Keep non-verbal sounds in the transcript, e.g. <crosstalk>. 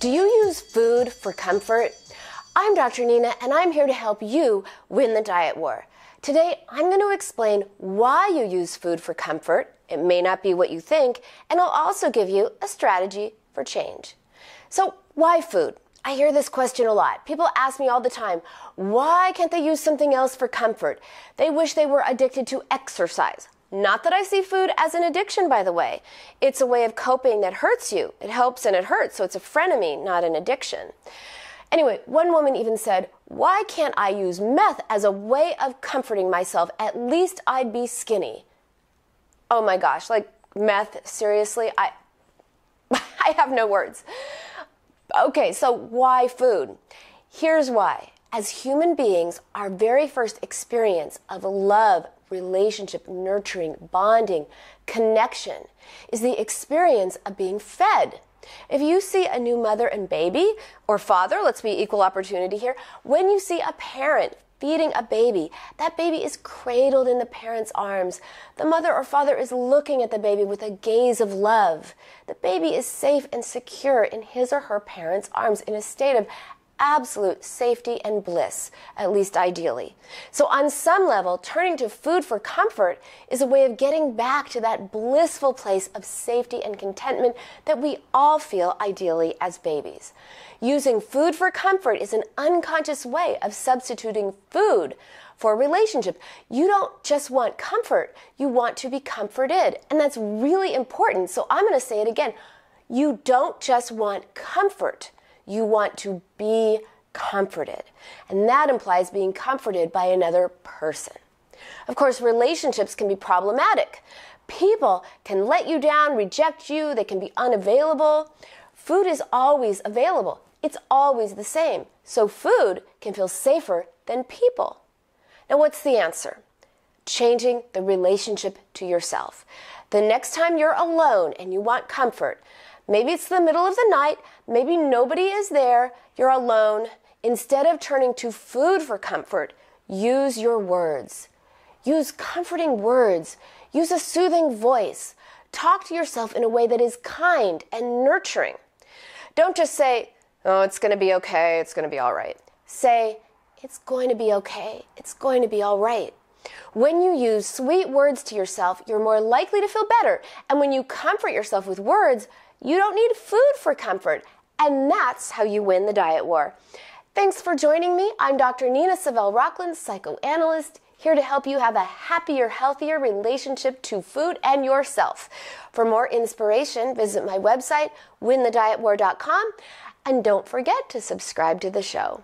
Do you use food for comfort? I'm Dr. Nina, and I'm here to help you win the diet war. Today, I'm going to explain why you use food for comfort. It may not be what you think, and I'll also give you a strategy for change. So, why food? I hear this question a lot. People ask me all the time, why can't they use something else for comfort? They wish they were addicted to exercise, not that I see food as an addiction, by the way. It's a way of coping that hurts you. It helps and it hurts, so it's a frenemy, not an addiction. Anyway, one woman even said, Why can't I use meth as a way of comforting myself? At least I'd be skinny. Oh my gosh, like meth, seriously? I, <laughs> I have no words. Okay, so why food? Here's why. As human beings, our very first experience of love, relationship, nurturing, bonding, connection is the experience of being fed. If you see a new mother and baby or father, let's be equal opportunity here, when you see a parent feeding a baby, that baby is cradled in the parent's arms. The mother or father is looking at the baby with a gaze of love. The baby is safe and secure in his or her parent's arms in a state of absolute safety and bliss, at least ideally. So, on some level, turning to food for comfort is a way of getting back to that blissful place of safety and contentment that we all feel ideally as babies. Using food for comfort is an unconscious way of substituting food for a relationship. You don't just want comfort, you want to be comforted. And that's really important. So, I'm going to say it again. You don't just want comfort you want to be comforted. And that implies being comforted by another person. Of course, relationships can be problematic. People can let you down, reject you, they can be unavailable. Food is always available, it's always the same. So, food can feel safer than people. Now, what's the answer? Changing the relationship to yourself. The next time you're alone and you want comfort, Maybe it's the middle of the night, maybe nobody is there, you're alone. Instead of turning to food for comfort, use your words. Use comforting words. Use a soothing voice. Talk to yourself in a way that is kind and nurturing. Don't just say, oh, it's going to be okay, it's going to be all right. Say, it's going to be okay, it's going to be all right. When you use sweet words to yourself, you're more likely to feel better. And when you comfort yourself with words, you don't need food for comfort. And that's how you win the diet war. Thanks for joining me. I'm Dr. Nina Savell Rockland, psychoanalyst, here to help you have a happier, healthier relationship to food and yourself. For more inspiration, visit my website, winthedietwar.com, and don't forget to subscribe to the show.